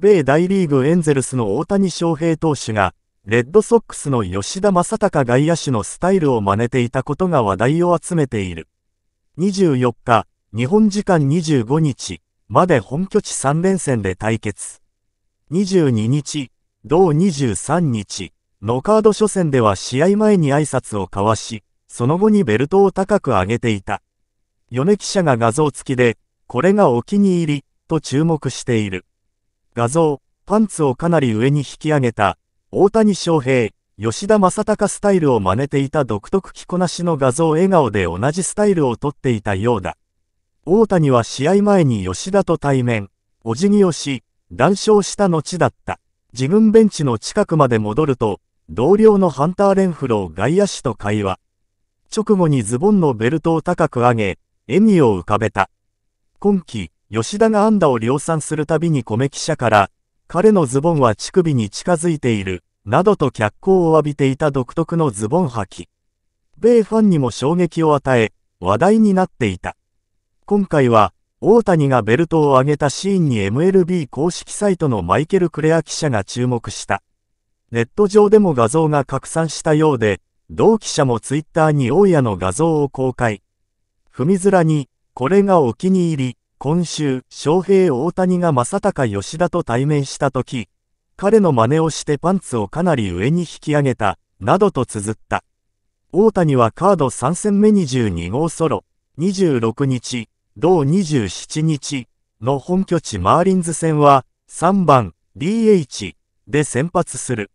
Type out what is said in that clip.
米大リーグエンゼルスの大谷翔平投手が、レッドソックスの吉田正尚外野手のスタイルを真似ていたことが話題を集めている。24日、日本時間25日まで本拠地3連戦で対決。22日、同23日、ノカード初戦では試合前に挨拶を交わし、その後にベルトを高く上げていた。米記者が画像付きで、これがお気に入り、と注目している。画像、パンツをかなり上に引き上げた、大谷翔平、吉田正隆スタイルを真似ていた独特着こなしの画像笑顔で同じスタイルを撮っていたようだ。大谷は試合前に吉田と対面、お辞儀をし、談笑した後だった。自分ベンチの近くまで戻ると、同僚のハンター・レンフロー外野手と会話。直後にズボンのベルトを高く上げ、笑みを浮かべた。今季、吉田が安打を量産するたびに米記者から、彼のズボンは乳首に近づいている、などと脚光を浴びていた独特のズボン履き。米ファンにも衝撃を与え、話題になっていた。今回は、大谷がベルトを上げたシーンに MLB 公式サイトのマイケル・クレア記者が注目した。ネット上でも画像が拡散したようで、同記者もツイッターに大谷の画像を公開。踏みづらに、これがお気に入り、今週、翔平大谷が正隆吉田と対面したとき、彼の真似をしてパンツをかなり上に引き上げた、などと綴った。大谷はカード3戦目22号ソロ、26日、同27日の本拠地マーリンズ戦は、3番 DH で先発する。